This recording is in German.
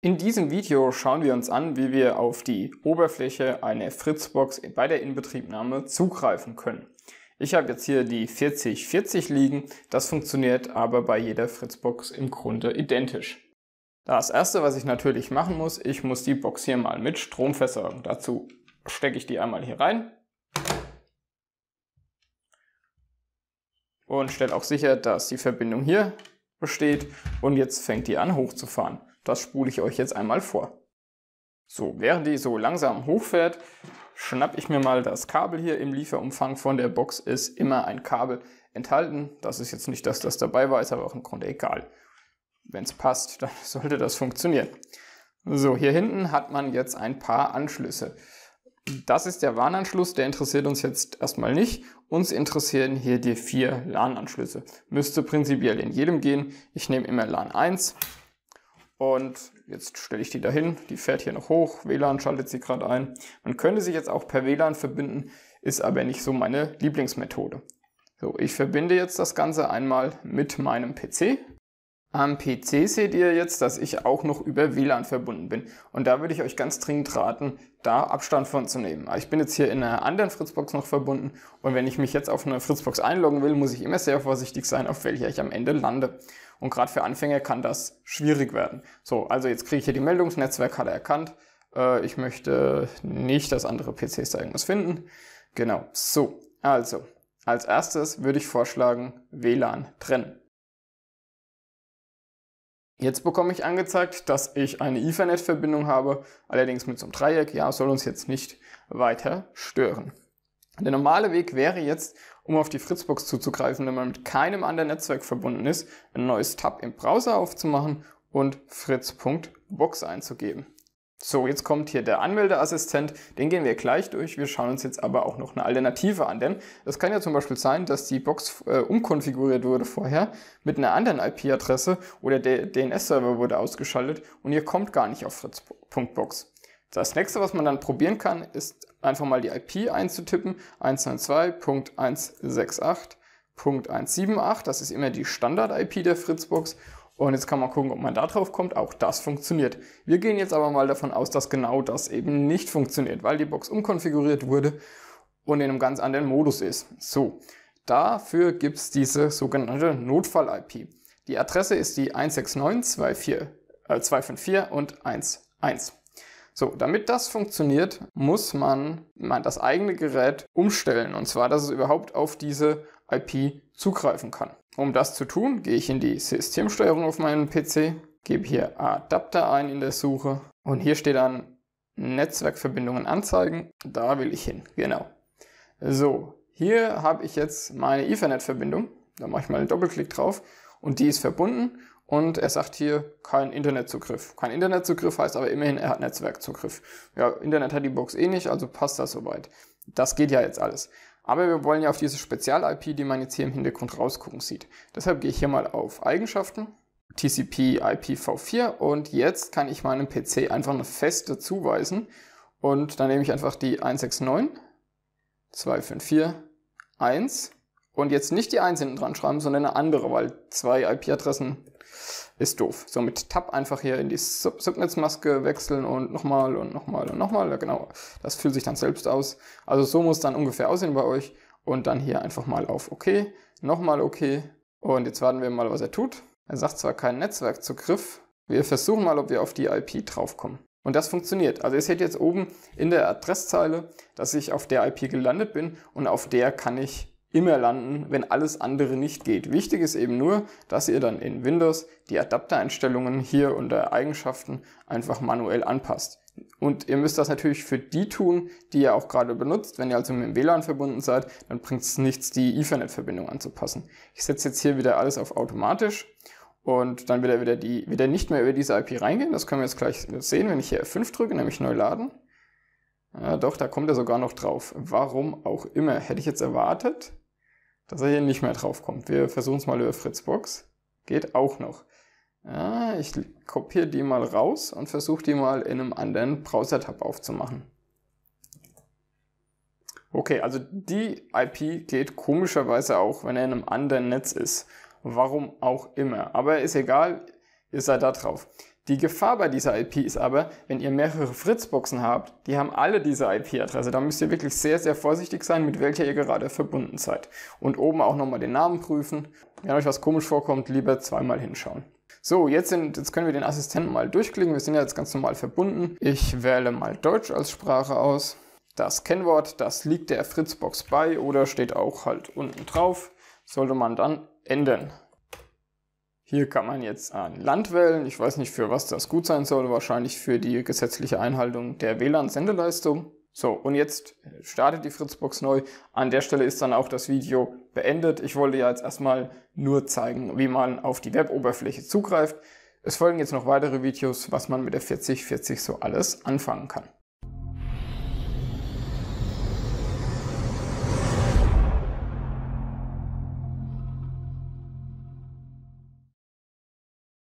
In diesem Video schauen wir uns an, wie wir auf die Oberfläche einer Fritzbox bei der Inbetriebnahme zugreifen können. Ich habe jetzt hier die 4040 liegen, das funktioniert aber bei jeder Fritzbox im Grunde identisch. Das erste, was ich natürlich machen muss, ich muss die Box hier mal mit Strom versorgen. Dazu stecke ich die einmal hier rein und stelle auch sicher, dass die Verbindung hier besteht und jetzt fängt die an hochzufahren. Das spule ich euch jetzt einmal vor. So, während die so langsam hochfährt, schnappe ich mir mal das Kabel hier im Lieferumfang von der Box ist immer ein Kabel enthalten. Das ist jetzt nicht, dass das dabei war, ist aber auch im Grunde egal. Wenn es passt, dann sollte das funktionieren. So, hier hinten hat man jetzt ein paar Anschlüsse. Das ist der WAN-Anschluss, der interessiert uns jetzt erstmal nicht. Uns interessieren hier die vier LAN-Anschlüsse. Müsste prinzipiell in jedem gehen. Ich nehme immer LAN 1, und jetzt stelle ich die dahin, die fährt hier noch hoch, WLAN schaltet sie gerade ein. Man könnte sich jetzt auch per WLAN verbinden, ist aber nicht so meine Lieblingsmethode. So, ich verbinde jetzt das Ganze einmal mit meinem PC. Am PC seht ihr jetzt, dass ich auch noch über WLAN verbunden bin. Und da würde ich euch ganz dringend raten, da Abstand von zu nehmen. Ich bin jetzt hier in einer anderen Fritzbox noch verbunden und wenn ich mich jetzt auf eine Fritzbox einloggen will, muss ich immer sehr vorsichtig sein, auf welcher ich am Ende lande. Und gerade für Anfänger kann das schwierig werden. So, also jetzt kriege ich hier die Meldung, das Netzwerk hat er erkannt. Äh, ich möchte nicht, dass andere PCs da irgendwas finden. Genau, so. Also, als erstes würde ich vorschlagen, WLAN trennen. Jetzt bekomme ich angezeigt, dass ich eine Ethernet-Verbindung habe, allerdings mit so einem Dreieck. Ja, soll uns jetzt nicht weiter stören. Der normale Weg wäre jetzt, um auf die Fritzbox zuzugreifen, wenn man mit keinem anderen Netzwerk verbunden ist, ein neues Tab im Browser aufzumachen und fritz.box einzugeben. So, jetzt kommt hier der Anmeldeassistent, den gehen wir gleich durch. Wir schauen uns jetzt aber auch noch eine Alternative an, denn es kann ja zum Beispiel sein, dass die Box äh, umkonfiguriert wurde vorher mit einer anderen IP-Adresse oder der DNS-Server wurde ausgeschaltet und ihr kommt gar nicht auf Fritz.box. Das nächste, was man dann probieren kann, ist einfach mal die IP einzutippen, 192.168.178, das ist immer die Standard-IP der Fritzbox und jetzt kann man gucken, ob man da drauf kommt. Auch das funktioniert. Wir gehen jetzt aber mal davon aus, dass genau das eben nicht funktioniert, weil die Box umkonfiguriert wurde und in einem ganz anderen Modus ist. So, dafür gibt's diese sogenannte Notfall-IP. Die Adresse ist die 169.254 äh, und 11. So, damit das funktioniert, muss man, man das eigene Gerät umstellen. Und zwar, dass es überhaupt auf diese IP zugreifen kann. Um das zu tun, gehe ich in die Systemsteuerung auf meinem PC, gebe hier Adapter ein in der Suche und hier steht dann Netzwerkverbindungen anzeigen. Da will ich hin, genau. So, hier habe ich jetzt meine Ethernet-Verbindung. Da mache ich mal einen Doppelklick drauf und die ist verbunden und er sagt hier kein Internetzugriff. Kein Internetzugriff heißt aber immerhin, er hat Netzwerkzugriff. Ja, Internet hat die Box eh nicht, also passt das soweit. Das geht ja jetzt alles. Aber wir wollen ja auf diese Spezial-IP, die man jetzt hier im Hintergrund rausgucken sieht. Deshalb gehe ich hier mal auf Eigenschaften, TCP IPv4 und jetzt kann ich meinem PC einfach eine feste zuweisen und dann nehme ich einfach die 169 254 1 und jetzt nicht die 1 hinten dran schreiben, sondern eine andere, weil zwei IP-Adressen ist doof. So mit Tab einfach hier in die Subnetzmaske wechseln und nochmal und nochmal und nochmal. Ja, genau, das fühlt sich dann selbst aus. Also so muss dann ungefähr aussehen bei euch. Und dann hier einfach mal auf OK, nochmal OK. Und jetzt warten wir mal, was er tut. Er sagt zwar keinen Netzwerkzugriff, wir versuchen mal, ob wir auf die IP draufkommen. Und das funktioniert. Also ihr seht jetzt oben in der Adresszeile, dass ich auf der IP gelandet bin und auf der kann ich immer landen, wenn alles andere nicht geht. Wichtig ist eben nur, dass ihr dann in Windows die Adaptereinstellungen hier unter Eigenschaften einfach manuell anpasst. Und ihr müsst das natürlich für die tun, die ihr auch gerade benutzt. Wenn ihr also mit dem WLAN verbunden seid, dann bringt es nichts, die Ethernet-Verbindung anzupassen. Ich setze jetzt hier wieder alles auf automatisch und dann wird er wieder, die, wieder nicht mehr über diese IP reingehen. Das können wir jetzt gleich sehen, wenn ich hier F5 drücke, nämlich neu laden. Ja, äh, doch, da kommt er sogar noch drauf. Warum auch immer. Hätte ich jetzt erwartet, dass er hier nicht mehr drauf kommt. Wir versuchen es mal über Fritzbox. Geht auch noch. Ja, ich kopiere die mal raus und versuche die mal in einem anderen Browser-Tab aufzumachen. Okay, also die IP geht komischerweise auch, wenn er in einem anderen Netz ist. Warum auch immer. Aber ist egal, ihr seid da drauf. Die Gefahr bei dieser IP ist aber, wenn ihr mehrere Fritzboxen habt, die haben alle diese IP-Adresse. Da müsst ihr wirklich sehr, sehr vorsichtig sein, mit welcher ihr gerade verbunden seid. Und oben auch nochmal den Namen prüfen. Wenn euch was komisch vorkommt, lieber zweimal hinschauen. So, jetzt, sind, jetzt können wir den Assistenten mal durchklicken. Wir sind ja jetzt ganz normal verbunden. Ich wähle mal Deutsch als Sprache aus. Das Kennwort, das liegt der Fritzbox bei oder steht auch halt unten drauf. Sollte man dann ändern. Hier kann man jetzt an Land wählen. Ich weiß nicht, für was das gut sein soll. Wahrscheinlich für die gesetzliche Einhaltung der WLAN-Sendeleistung. So, und jetzt äh, startet die Fritzbox neu. An der Stelle ist dann auch das Video beendet. Ich wollte ja jetzt erstmal nur zeigen, wie man auf die Web-Oberfläche zugreift. Es folgen jetzt noch weitere Videos, was man mit der 4040 so alles anfangen kann.